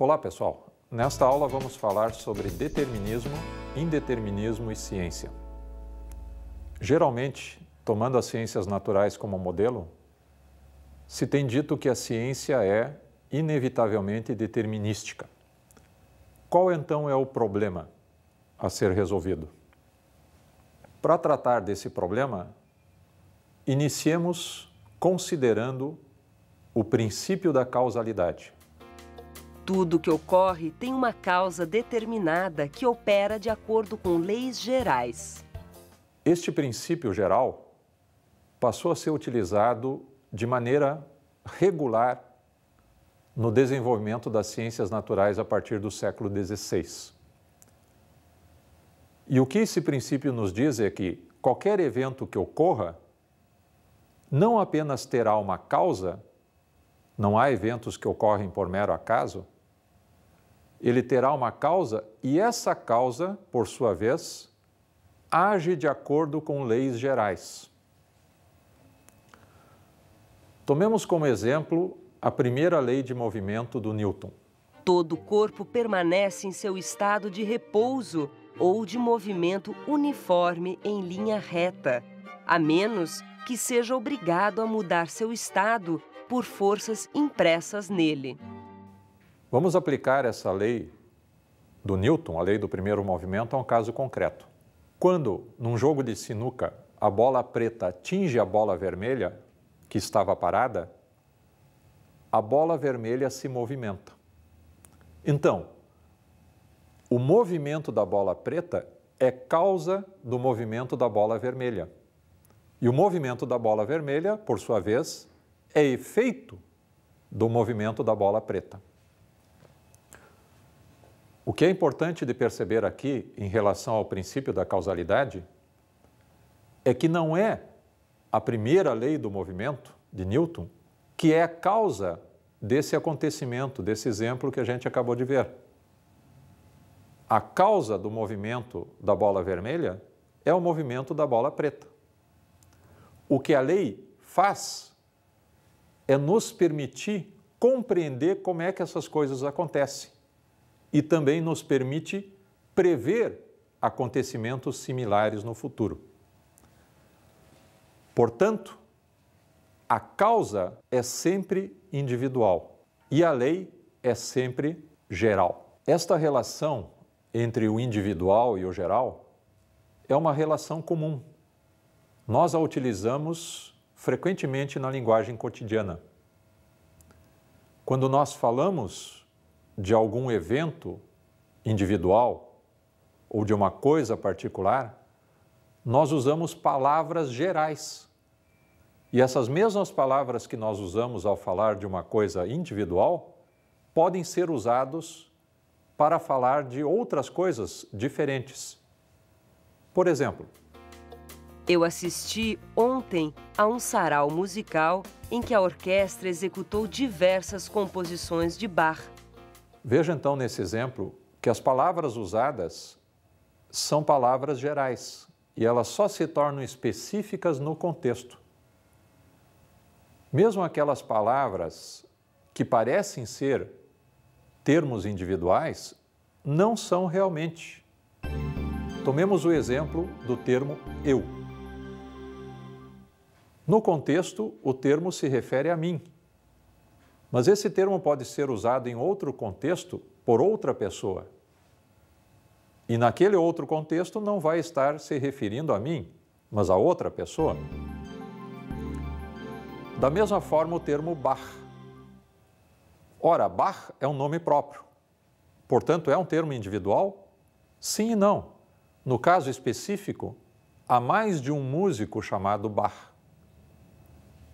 Olá, pessoal. Nesta aula vamos falar sobre determinismo, indeterminismo e ciência. Geralmente, tomando as ciências naturais como modelo, se tem dito que a ciência é inevitavelmente determinística. Qual então é o problema a ser resolvido? Para tratar desse problema, iniciemos considerando o princípio da causalidade. Tudo que ocorre tem uma causa determinada que opera de acordo com leis gerais. Este princípio geral passou a ser utilizado de maneira regular no desenvolvimento das ciências naturais a partir do século XVI. E o que esse princípio nos diz é que qualquer evento que ocorra não apenas terá uma causa, não há eventos que ocorrem por mero acaso, ele terá uma causa e essa causa, por sua vez, age de acordo com leis gerais. Tomemos como exemplo a primeira lei de movimento do Newton. Todo corpo permanece em seu estado de repouso ou de movimento uniforme em linha reta, a menos que seja obrigado a mudar seu estado por forças impressas nele. Vamos aplicar essa lei do Newton, a lei do primeiro movimento, a um caso concreto. Quando, num jogo de sinuca, a bola preta atinge a bola vermelha, que estava parada, a bola vermelha se movimenta. Então, o movimento da bola preta é causa do movimento da bola vermelha. E o movimento da bola vermelha, por sua vez, é efeito do movimento da bola preta. O que é importante de perceber aqui em relação ao princípio da causalidade é que não é a primeira lei do movimento de Newton que é a causa desse acontecimento, desse exemplo que a gente acabou de ver. A causa do movimento da bola vermelha é o movimento da bola preta. O que a lei faz é nos permitir compreender como é que essas coisas acontecem e também nos permite prever acontecimentos similares no futuro. Portanto, a causa é sempre individual e a lei é sempre geral. Esta relação entre o individual e o geral é uma relação comum. Nós a utilizamos frequentemente na linguagem cotidiana. Quando nós falamos de algum evento individual ou de uma coisa particular, nós usamos palavras gerais. E essas mesmas palavras que nós usamos ao falar de uma coisa individual podem ser usados para falar de outras coisas diferentes. Por exemplo, eu assisti ontem a um sarau musical em que a orquestra executou diversas composições de Bach. Veja então nesse exemplo que as palavras usadas são palavras gerais e elas só se tornam específicas no contexto. Mesmo aquelas palavras que parecem ser termos individuais, não são realmente. Tomemos o exemplo do termo eu. No contexto, o termo se refere a mim, mas esse termo pode ser usado em outro contexto por outra pessoa. E naquele outro contexto não vai estar se referindo a mim, mas a outra pessoa. Da mesma forma, o termo Bach. Ora, Bach é um nome próprio. Portanto, é um termo individual? Sim e não. No caso específico, há mais de um músico chamado Bach.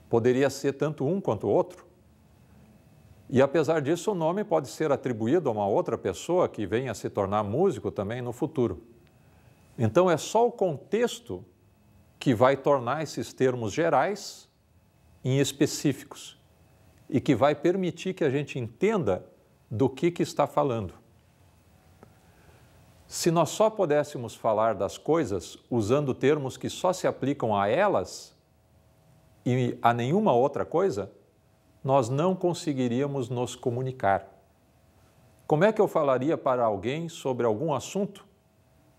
Poderia ser tanto um quanto outro. E apesar disso, o nome pode ser atribuído a uma outra pessoa que venha a se tornar músico também no futuro. Então é só o contexto que vai tornar esses termos gerais em específicos e que vai permitir que a gente entenda do que, que está falando. Se nós só pudéssemos falar das coisas usando termos que só se aplicam a elas e a nenhuma outra coisa, nós não conseguiríamos nos comunicar. Como é que eu falaria para alguém sobre algum assunto?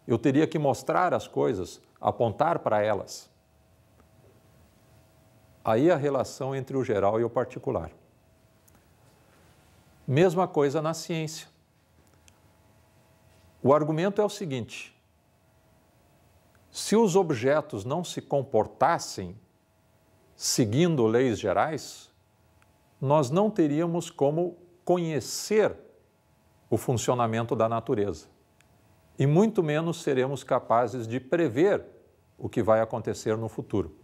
Eu teria que mostrar as coisas, apontar para elas. Aí a relação entre o geral e o particular. Mesma coisa na ciência. O argumento é o seguinte: se os objetos não se comportassem seguindo leis gerais, nós não teríamos como conhecer o funcionamento da natureza e muito menos seremos capazes de prever o que vai acontecer no futuro.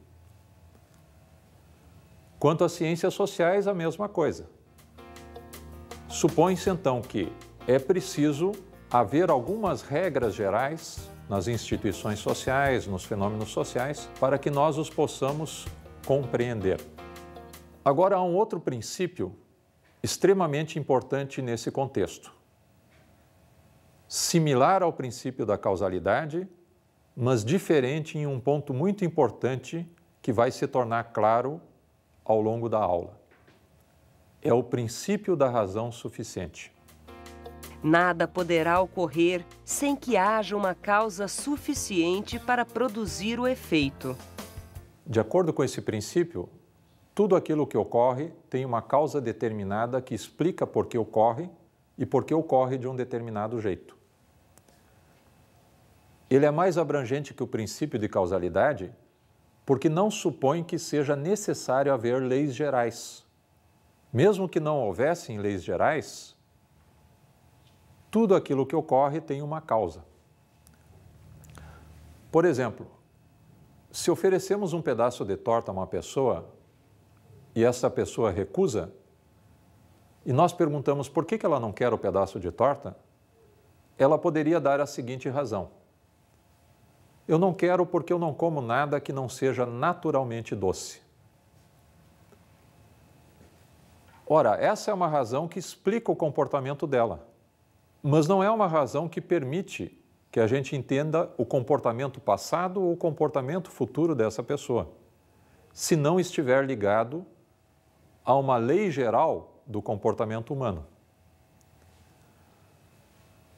Quanto às ciências sociais, a mesma coisa. Supõe-se então que é preciso haver algumas regras gerais nas instituições sociais, nos fenômenos sociais, para que nós os possamos compreender. Agora, há um outro princípio extremamente importante nesse contexto. Similar ao princípio da causalidade, mas diferente em um ponto muito importante que vai se tornar claro ao longo da aula. É o princípio da razão suficiente. Nada poderá ocorrer sem que haja uma causa suficiente para produzir o efeito. De acordo com esse princípio, tudo aquilo que ocorre tem uma causa determinada que explica por que ocorre e por que ocorre de um determinado jeito. Ele é mais abrangente que o princípio de causalidade porque não supõe que seja necessário haver leis gerais. Mesmo que não houvessem leis gerais, tudo aquilo que ocorre tem uma causa. Por exemplo, se oferecemos um pedaço de torta a uma pessoa e essa pessoa recusa, e nós perguntamos por que ela não quer o pedaço de torta, ela poderia dar a seguinte razão: Eu não quero porque eu não como nada que não seja naturalmente doce. Ora, essa é uma razão que explica o comportamento dela, mas não é uma razão que permite que a gente entenda o comportamento passado ou o comportamento futuro dessa pessoa, se não estiver ligado a uma lei geral do comportamento humano.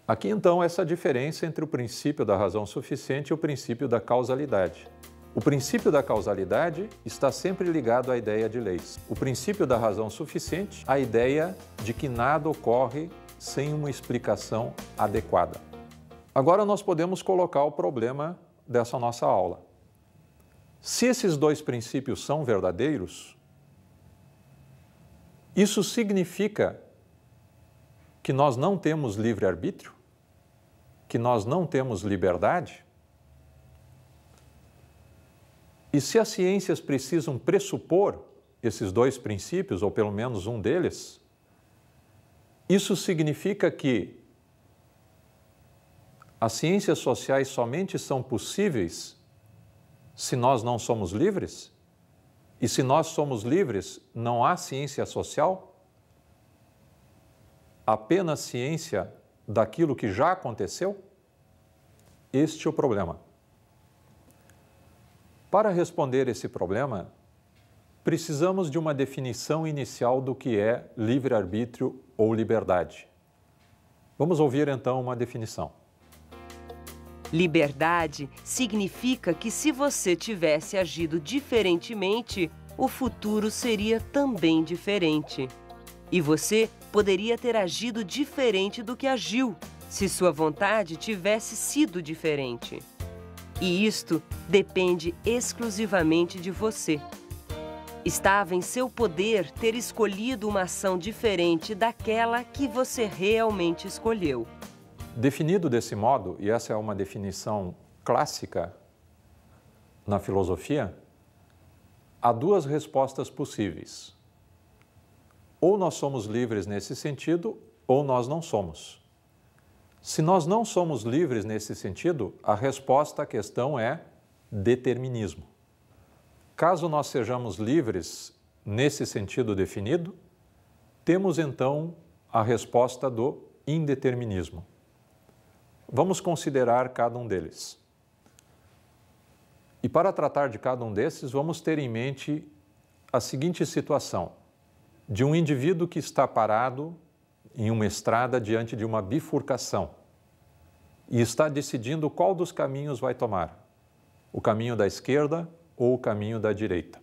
Aqui então essa diferença entre o princípio da razão suficiente e o princípio da causalidade. O princípio da causalidade está sempre ligado à ideia de leis. O princípio da razão suficiente, à ideia de que nada ocorre sem uma explicação adequada. Agora nós podemos colocar o problema dessa nossa aula. Se esses dois princípios são verdadeiros, isso significa que nós não temos livre-arbítrio? Que nós não temos liberdade? E se as ciências precisam pressupor esses dois princípios, ou pelo menos um deles, isso significa que as ciências sociais somente são possíveis se nós não somos livres? E se nós somos livres, não há ciência social? Apenas ciência daquilo que já aconteceu? Este é o problema. Para responder esse problema, precisamos de uma definição inicial do que é livre-arbítrio ou liberdade. Vamos ouvir então uma definição. Liberdade significa que se você tivesse agido diferentemente, o futuro seria também diferente. E você poderia ter agido diferente do que agiu, se sua vontade tivesse sido diferente. E isto depende exclusivamente de você. Estava em seu poder ter escolhido uma ação diferente daquela que você realmente escolheu. Definido desse modo, e essa é uma definição clássica na filosofia, há duas respostas possíveis. Ou nós somos livres nesse sentido, ou nós não somos. Se nós não somos livres nesse sentido, a resposta à questão é determinismo. Caso nós sejamos livres nesse sentido definido, temos então a resposta do indeterminismo. Vamos considerar cada um deles. E para tratar de cada um desses, vamos ter em mente a seguinte situação: de um indivíduo que está parado em uma estrada diante de uma bifurcação e está decidindo qual dos caminhos vai tomar, o caminho da esquerda ou o caminho da direita.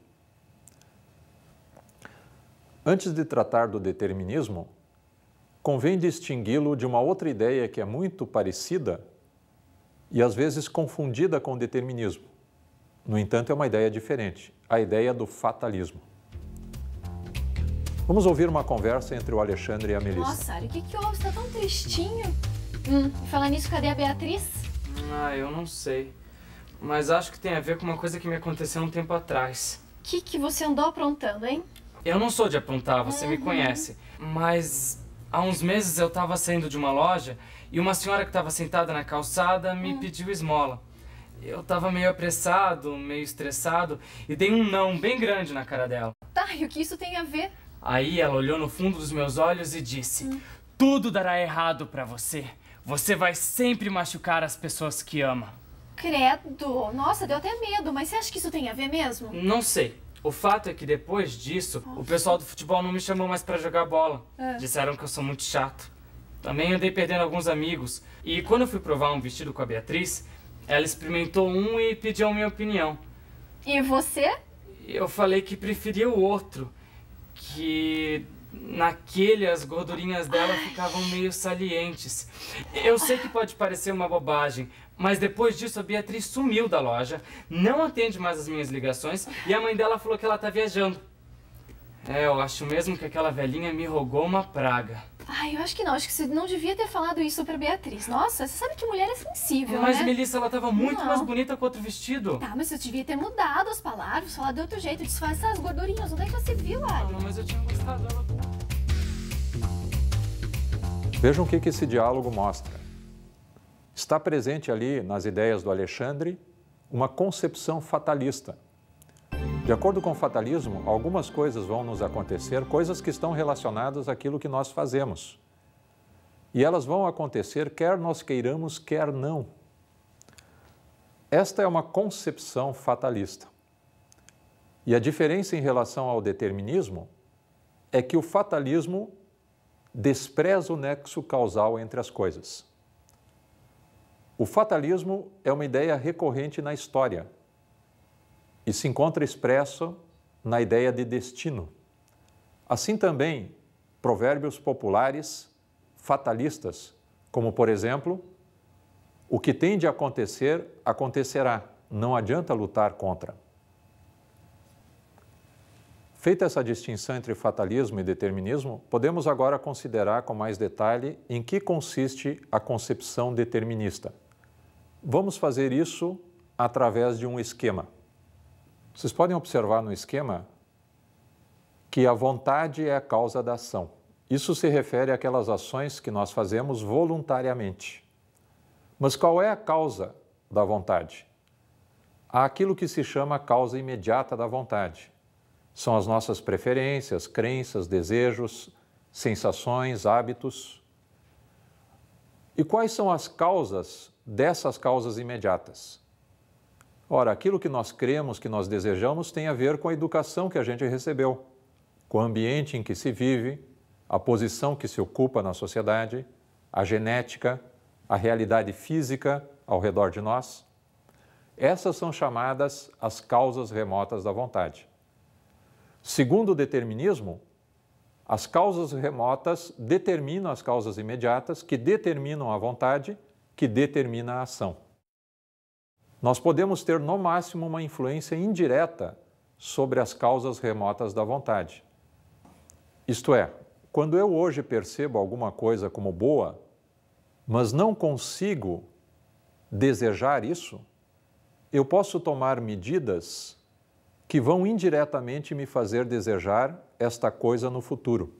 Antes de tratar do determinismo, convém distingui-lo de uma outra ideia que é muito parecida e às vezes confundida com o determinismo. No entanto, é uma ideia diferente, a ideia do fatalismo. Vamos ouvir uma conversa entre o Alexandre e a Melissa. Nossa, Ari, o que, que houve? Você tá tão tristinho. Hum, falar nisso, cadê a Beatriz? Ah, eu não sei. Mas acho que tem a ver com uma coisa que me aconteceu um tempo atrás. O que, que você andou aprontando, hein? Eu não sou de aprontar, você uhum. me conhece. Mas há uns meses eu estava saindo de uma loja e uma senhora que estava sentada na calçada me hum. pediu esmola. Eu estava meio apressado, meio estressado e dei um não bem grande na cara dela. Tá, e o que isso tem a ver? Aí ela olhou no fundo dos meus olhos e disse: hum. Tudo dará errado para você. Você vai sempre machucar as pessoas que ama. Credo! Nossa, deu até medo, mas você acha que isso tem a ver mesmo? Não sei. O fato é que depois disso, o pessoal do futebol não me chamou mais para jogar bola. É. Disseram que eu sou muito chato. Também andei perdendo alguns amigos. E quando eu fui provar um vestido com a Beatriz, ela experimentou um e pediu a minha opinião. E você? Eu falei que preferia o outro. Que naquele as gordurinhas dela Ai. ficavam meio salientes. Eu sei que pode parecer uma bobagem, mas depois disso a Beatriz sumiu da loja, não atende mais as minhas ligações e a mãe dela falou que ela tá viajando. É, eu acho mesmo que aquela velhinha me rogou uma praga. Ai, eu acho que não. Acho que você não devia ter falado isso pra Beatriz. Nossa, você sabe que mulher é sensível, mas, né? Mas, Melissa, ela tava muito não. mais bonita com outro vestido. Tá, mas eu devia ter mudado as palavras, falado de outro jeito, disfarçar as gordurinhas. Onde é que você viu, Ari? Não, mas eu tinha gostado dela... Vejam o que, esse diálogo mostra. Está presente ali, nas ideias do Alexandre, uma concepção fatalista. De acordo com o fatalismo, algumas coisas vão nos acontecer, coisas que estão relacionadas àquilo que nós fazemos. E elas vão acontecer quer nós queiramos, quer não. Esta é uma concepção fatalista. E a diferença em relação ao determinismo é que o fatalismo despreza o nexo causal entre as coisas. O fatalismo é uma ideia recorrente na história e se encontra expresso na ideia de destino. Assim também, provérbios populares fatalistas, como por exemplo, o que tem de acontecer, acontecerá, não adianta lutar contra. Feita essa distinção entre fatalismo e determinismo, podemos agora considerar com mais detalhe em que consiste a concepção determinista. Vamos fazer isso através de um esquema. Vocês podem observar no esquema que a vontade é a causa da ação. Isso se refere àquelas ações que nós fazemos voluntariamente. Mas qual é a causa da vontade? Há aquilo que se chama causa imediata da vontade, são as nossas preferências, crenças, desejos, sensações, hábitos. E quais são as causas dessas causas imediatas? Ora, aquilo que nós cremos, que nós desejamos, tem a ver com a educação que a gente recebeu, com o ambiente em que se vive, a posição que se ocupa na sociedade, a genética, a realidade física ao redor de nós. Essas são chamadas as causas remotas da vontade. Segundo o determinismo, as causas remotas determinam as causas imediatas, que determinam a vontade, que determina a ação. Nós podemos ter, no máximo, uma influência indireta sobre as causas remotas da vontade. Isto é, quando eu hoje percebo alguma coisa como boa, mas não consigo desejar isso, eu posso tomar medidas que vão indiretamente me fazer desejar esta coisa no futuro.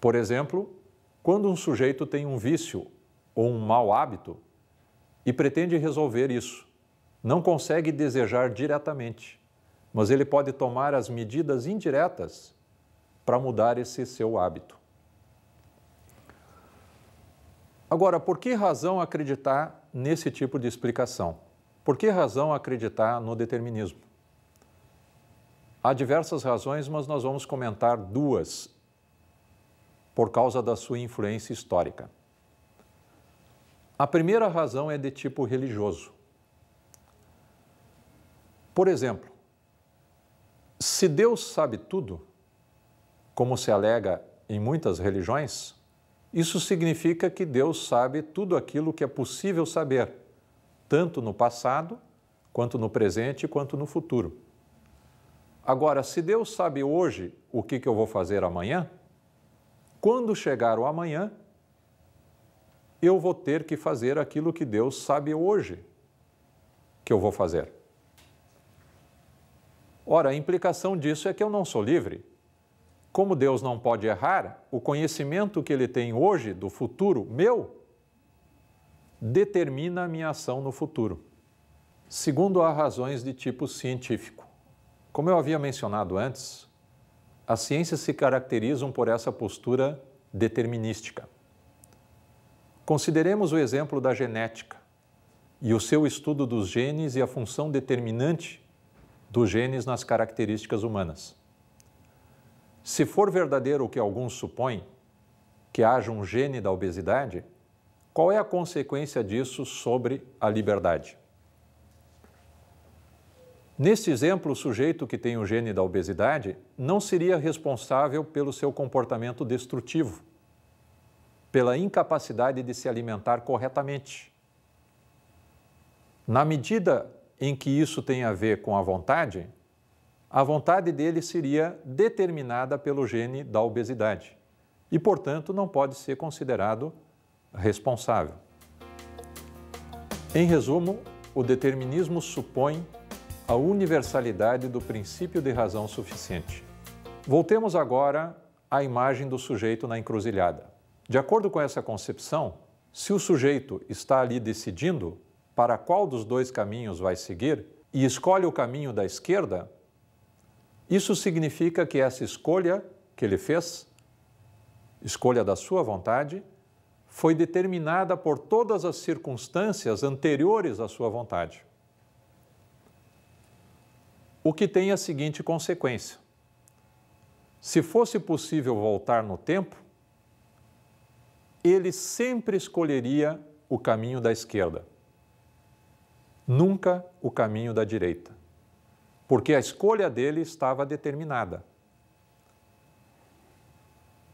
Por exemplo, quando um sujeito tem um vício ou um mau hábito e pretende resolver isso, não consegue desejar diretamente, mas ele pode tomar as medidas indiretas para mudar esse seu hábito. Agora, por que razão acreditar nesse tipo de explicação? Por que razão acreditar no determinismo? Há diversas razões, mas nós vamos comentar duas por causa da sua influência histórica. A primeira razão é de tipo religioso. Por exemplo, se Deus sabe tudo, como se alega em muitas religiões, isso significa que Deus sabe tudo aquilo que é possível saber, tanto no passado, quanto no presente, quanto no futuro. Agora, se Deus sabe hoje o que, que eu vou fazer amanhã, quando chegar o amanhã, eu vou ter que fazer aquilo que Deus sabe hoje que eu vou fazer. Ora, a implicação disso é que eu não sou livre. Como Deus não pode errar, o conhecimento que ele tem hoje do futuro meu determina a minha ação no futuro, segundo as razões de tipo científico. Como eu havia mencionado antes, as ciências se caracterizam por essa postura determinística. Consideremos o exemplo da genética e o seu estudo dos genes e a função determinante dos genes nas características humanas. Se for verdadeiro o que alguns supõem, que haja um gene da obesidade, qual é a consequência disso sobre a liberdade? Neste exemplo, o sujeito que tem o gene da obesidade não seria responsável pelo seu comportamento destrutivo, pela incapacidade de se alimentar corretamente. Na medida em que isso tem a ver com a vontade, a vontade dele seria determinada pelo gene da obesidade e, portanto, não pode ser considerado responsável. Em resumo, o determinismo supõe a universalidade do princípio de razão suficiente. Voltemos agora à imagem do sujeito na encruzilhada. De acordo com essa concepção, se o sujeito está ali decidindo para qual dos dois caminhos vai seguir e escolhe o caminho da esquerda, isso significa que essa escolha que ele fez, escolha da sua vontade, foi determinada por todas as circunstâncias anteriores à sua vontade. O que tem a seguinte consequência: se fosse possível voltar no tempo, ele sempre escolheria o caminho da esquerda, nunca o caminho da direita, porque a escolha dele estava determinada.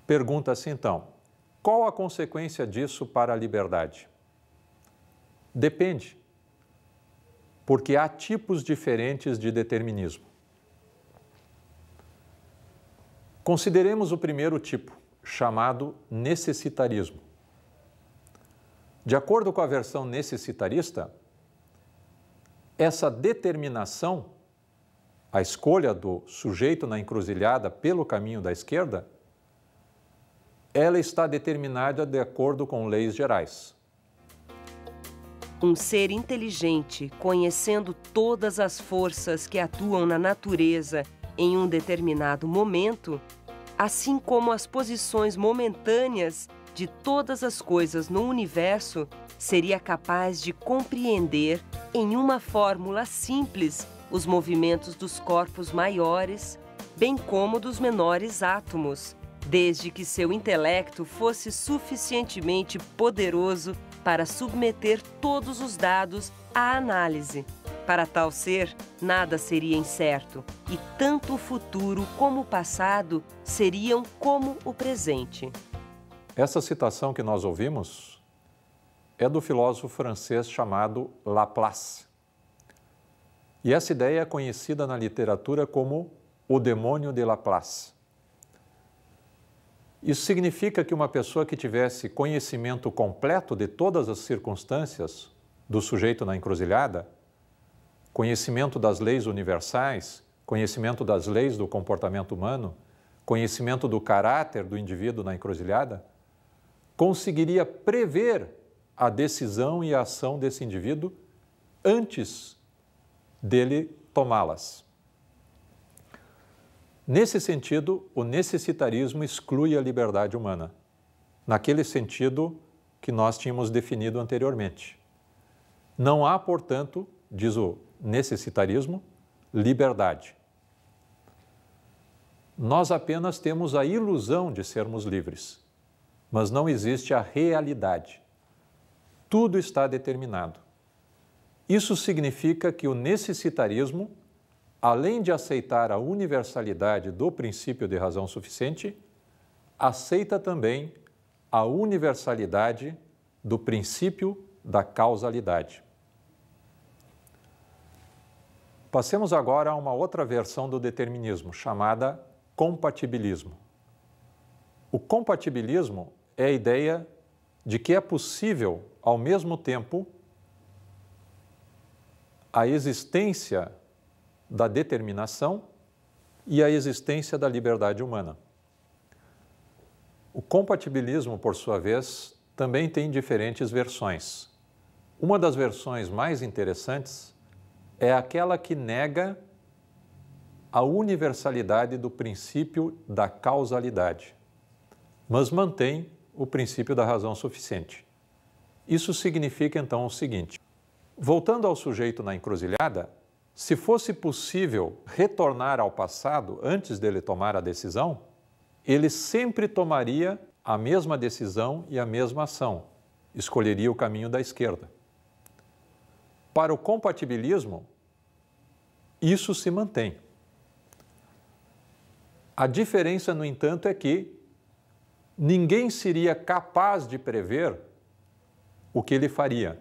Pergunta-se então: qual a consequência disso para a liberdade? Depende porque há tipos diferentes de determinismo. Consideremos o primeiro tipo, chamado necessitarismo. De acordo com a versão necessitarista, essa determinação, a escolha do sujeito na encruzilhada pelo caminho da esquerda, ela está determinada de acordo com leis gerais. Um ser inteligente, conhecendo todas as forças que atuam na natureza em um determinado momento, assim como as posições momentâneas de todas as coisas no universo, seria capaz de compreender em uma fórmula simples os movimentos dos corpos maiores, bem como dos menores átomos, desde que seu intelecto fosse suficientemente poderoso para submeter todos os dados à análise. Para tal ser, nada seria incerto, e tanto o futuro como o passado seriam como o presente. Essa citação que nós ouvimos é do filósofo francês chamado Laplace. E essa ideia é conhecida na literatura como o demônio de Laplace. Isso significa que uma pessoa que tivesse conhecimento completo de todas as circunstâncias do sujeito na encruzilhada, conhecimento das leis universais, conhecimento das leis do comportamento humano, conhecimento do caráter do indivíduo na encruzilhada, conseguiria prever a decisão e a ação desse indivíduo antes dele tomá-las. Nesse sentido, o necessitarismo exclui a liberdade humana, naquele sentido que nós tínhamos definido anteriormente. Não há, portanto, diz o necessitarismo, liberdade. Nós apenas temos a ilusão de sermos livres, mas não existe a realidade. Tudo está determinado. Isso significa que o necessitarismo além de aceitar a universalidade do princípio de razão suficiente, aceita também a universalidade do princípio da causalidade. Passemos agora a uma outra versão do determinismo, chamada compatibilismo. O compatibilismo é a ideia de que é possível, ao mesmo tempo, a existência da determinação e a existência da liberdade humana. O compatibilismo, por sua vez, também tem diferentes versões. Uma das versões mais interessantes é aquela que nega a universalidade do princípio da causalidade, mas mantém o princípio da razão suficiente. Isso significa então o seguinte: voltando ao sujeito na encruzilhada, se fosse possível retornar ao passado antes dele tomar a decisão, ele sempre tomaria a mesma decisão e a mesma ação, escolheria o caminho da esquerda. Para o compatibilismo, isso se mantém. A diferença, no entanto, é que ninguém seria capaz de prever o que ele faria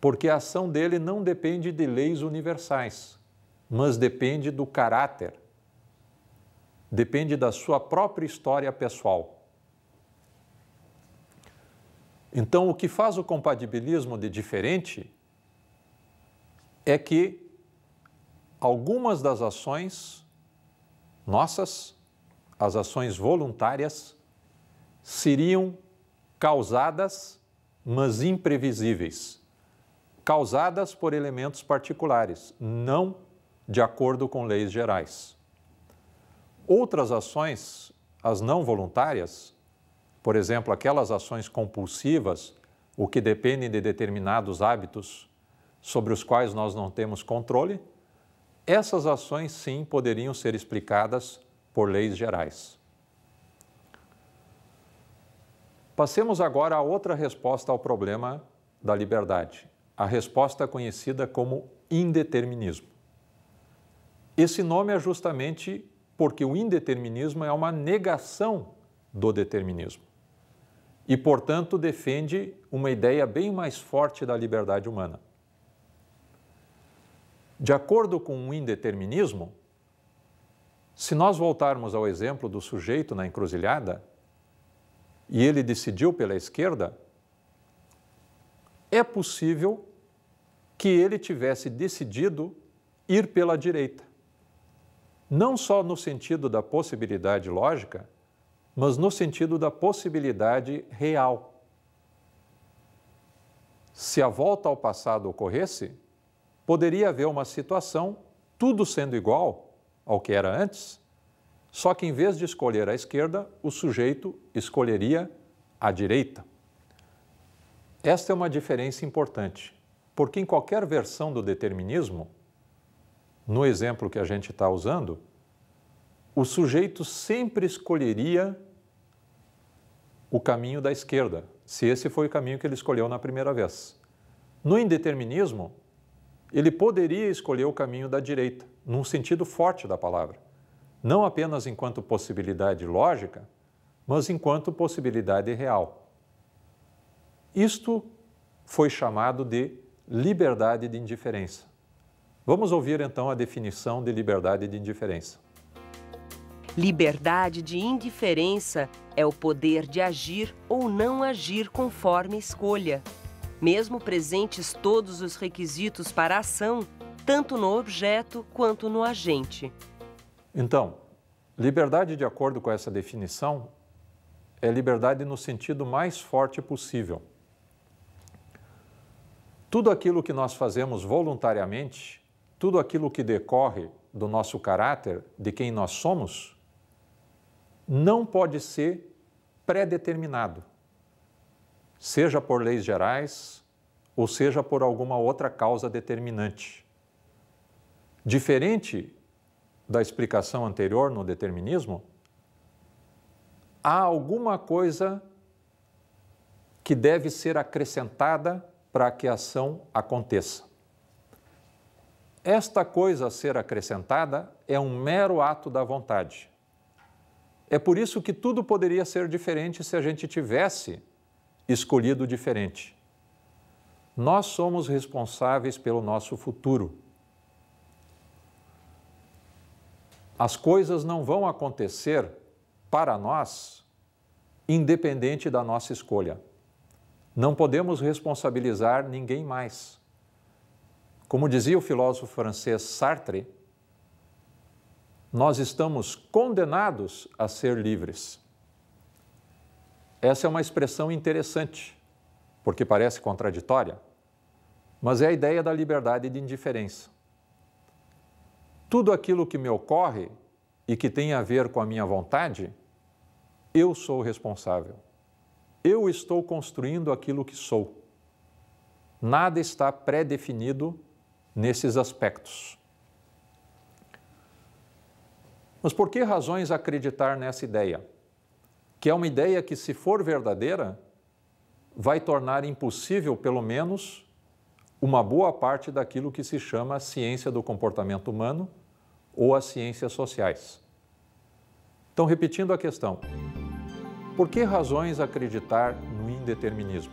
porque a ação dele não depende de leis universais, mas depende do caráter, depende da sua própria história pessoal. Então, o que faz o compatibilismo de diferente é que algumas das ações nossas, as ações voluntárias, seriam causadas, mas imprevisíveis causadas por elementos particulares, não de acordo com leis gerais. Outras ações, as não voluntárias, por exemplo, aquelas ações compulsivas, o que dependem de determinados hábitos sobre os quais nós não temos controle, essas ações sim poderiam ser explicadas por leis gerais. Passemos agora a outra resposta ao problema da liberdade, a resposta conhecida como indeterminismo. Esse nome é justamente porque o indeterminismo é uma negação do determinismo e, portanto, defende uma ideia bem mais forte da liberdade humana. De acordo com o indeterminismo, se nós voltarmos ao exemplo do sujeito na encruzilhada e ele decidiu pela esquerda, é possível que ele tivesse decidido ir pela direita. Não só no sentido da possibilidade lógica, mas no sentido da possibilidade real. Se a volta ao passado ocorresse, poderia haver uma situação, tudo sendo igual ao que era antes, só que em vez de escolher a esquerda, o sujeito escolheria a direita. Esta é uma diferença importante. Porque em qualquer versão do determinismo, no exemplo que a gente está usando, o sujeito sempre escolheria o caminho da esquerda, se esse foi o caminho que ele escolheu na primeira vez. No indeterminismo, ele poderia escolher o caminho da direita, num sentido forte da palavra, não apenas enquanto possibilidade lógica, mas enquanto possibilidade real. Isto foi chamado de liberdade de indiferença. Vamos ouvir então a definição de liberdade de indiferença. Liberdade de indiferença é o poder de agir ou não agir conforme escolha. Mesmo presentes todos os requisitos para a ação, tanto no objeto quanto no agente. Então, liberdade, de acordo com essa definição, é liberdade no sentido mais forte possível. Tudo aquilo que nós fazemos voluntariamente, tudo aquilo que decorre do nosso caráter, de quem nós somos, não pode ser predeterminado, seja por leis gerais ou seja por alguma outra causa determinante. Diferente da explicação anterior no determinismo, há alguma coisa que deve ser acrescentada para que a ação aconteça. Esta coisa a ser acrescentada é um mero ato da vontade. É por isso que tudo poderia ser diferente se a gente tivesse escolhido diferente. Nós somos responsáveis pelo nosso futuro. As coisas não vão acontecer para nós independente da nossa escolha. Não podemos responsabilizar ninguém mais. Como dizia o filósofo francês Sartre, nós estamos condenados a ser livres. Essa é uma expressão interessante, porque parece contraditória, mas é a ideia da liberdade de indiferença. Tudo aquilo que me ocorre e que tem a ver com a minha vontade, eu sou responsável. Eu estou construindo aquilo que sou. Nada está pré-definido nesses aspectos. Mas por que razões acreditar nessa ideia? Que é uma ideia que, se for verdadeira, vai tornar impossível, pelo menos, uma boa parte daquilo que se chama a ciência do comportamento humano ou as ciências sociais. Então, repetindo a questão, por que razões acreditar no indeterminismo?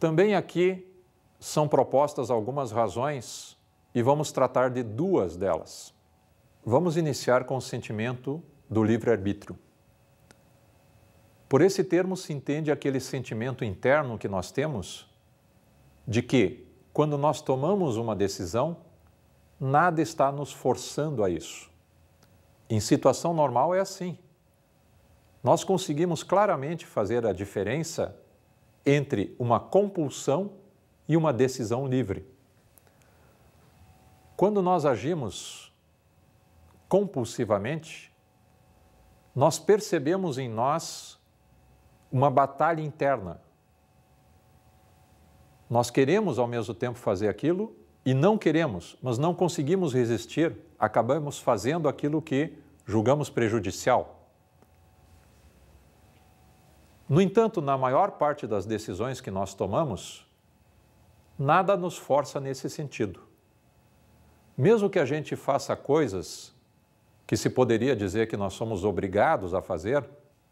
Também aqui são propostas algumas razões e vamos tratar de duas delas. Vamos iniciar com o sentimento do livre-arbítrio. Por esse termo se entende aquele sentimento interno que nós temos de que, quando nós tomamos uma decisão, nada está nos forçando a isso. Em situação normal é assim nós conseguimos claramente fazer a diferença entre uma compulsão e uma decisão livre. Quando nós agimos compulsivamente, nós percebemos em nós uma batalha interna. Nós queremos ao mesmo tempo fazer aquilo e não queremos, mas não conseguimos resistir, acabamos fazendo aquilo que julgamos prejudicial. No entanto, na maior parte das decisões que nós tomamos, nada nos força nesse sentido. Mesmo que a gente faça coisas que se poderia dizer que nós somos obrigados a fazer,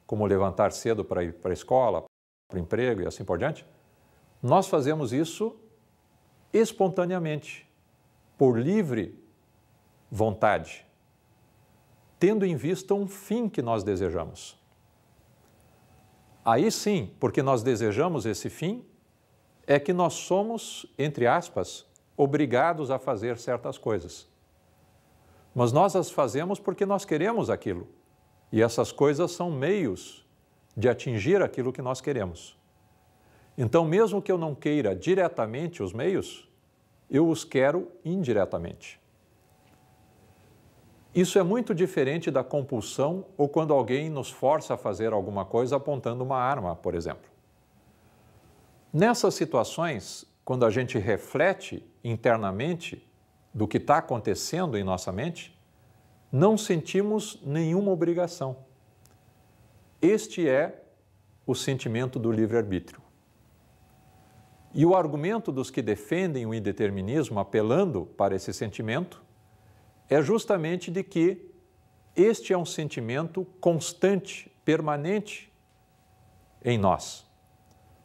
como levantar cedo para ir para a escola, para o emprego e assim por diante, nós fazemos isso espontaneamente, por livre vontade, tendo em vista um fim que nós desejamos. Aí sim, porque nós desejamos esse fim, é que nós somos, entre aspas, obrigados a fazer certas coisas. Mas nós as fazemos porque nós queremos aquilo. E essas coisas são meios de atingir aquilo que nós queremos. Então, mesmo que eu não queira diretamente os meios, eu os quero indiretamente. Isso é muito diferente da compulsão ou quando alguém nos força a fazer alguma coisa apontando uma arma, por exemplo. Nessas situações, quando a gente reflete internamente do que está acontecendo em nossa mente, não sentimos nenhuma obrigação. Este é o sentimento do livre-arbítrio. E o argumento dos que defendem o indeterminismo, apelando para esse sentimento, é justamente de que este é um sentimento constante, permanente em nós.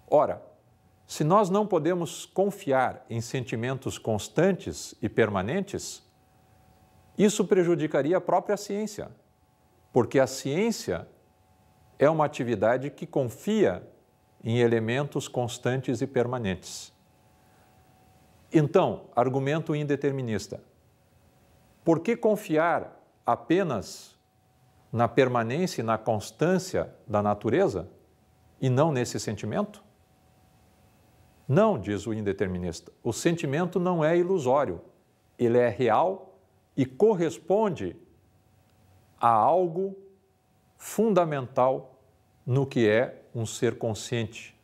Ora, se nós não podemos confiar em sentimentos constantes e permanentes, isso prejudicaria a própria ciência, porque a ciência é uma atividade que confia em elementos constantes e permanentes. Então, argumento indeterminista. Por que confiar apenas na permanência e na constância da natureza e não nesse sentimento? Não, diz o indeterminista, o sentimento não é ilusório, ele é real e corresponde a algo fundamental no que é um ser consciente,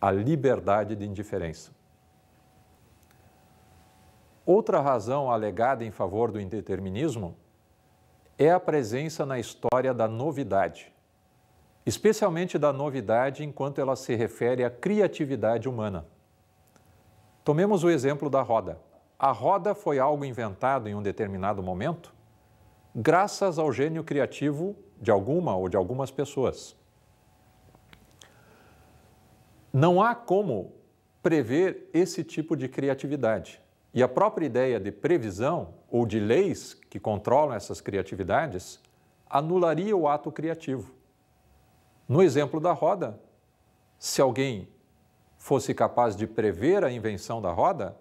a liberdade de indiferença. Outra razão alegada em favor do indeterminismo é a presença na história da novidade, especialmente da novidade enquanto ela se refere à criatividade humana. Tomemos o exemplo da roda. A roda foi algo inventado em um determinado momento, graças ao gênio criativo de alguma ou de algumas pessoas. Não há como prever esse tipo de criatividade. E a própria ideia de previsão ou de leis que controlam essas criatividades anularia o ato criativo. No exemplo da roda, se alguém fosse capaz de prever a invenção da roda,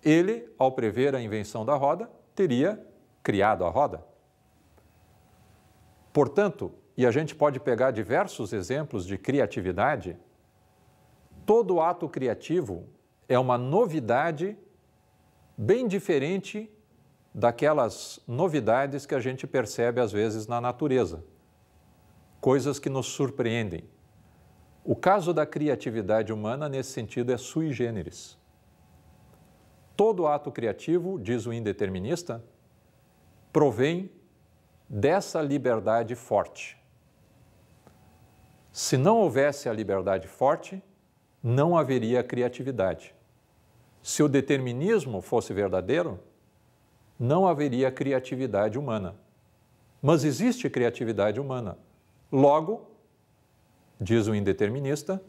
ele, ao prever a invenção da roda, teria criado a roda. Portanto, e a gente pode pegar diversos exemplos de criatividade, todo ato criativo é uma novidade bem diferente daquelas novidades que a gente percebe às vezes na natureza, coisas que nos surpreendem. O caso da criatividade humana, nesse sentido, é sui generis. Todo ato criativo, diz o indeterminista, provém dessa liberdade forte. Se não houvesse a liberdade forte, não haveria criatividade. Se o determinismo fosse verdadeiro, não haveria criatividade humana. Mas existe criatividade humana. Logo, diz o indeterminista,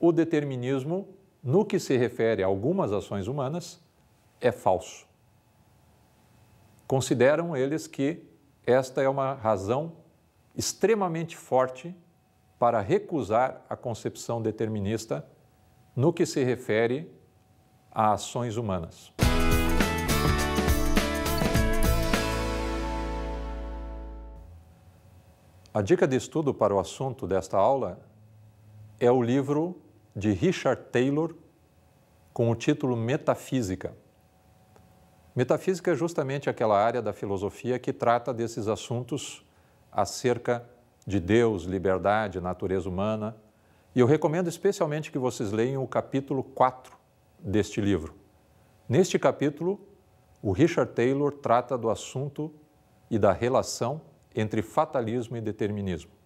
o determinismo, no que se refere a algumas ações humanas, é falso. Consideram eles que esta é uma razão extremamente forte para recusar a concepção determinista no que se refere a ações humanas. A dica de estudo para o assunto desta aula é o livro de Richard Taylor com o título Metafísica. Metafísica é justamente aquela área da filosofia que trata desses assuntos acerca de Deus, liberdade, natureza humana. E eu recomendo especialmente que vocês leiam o capítulo 4, deste livro. Neste capítulo, o Richard Taylor trata do assunto e da relação entre fatalismo e determinismo.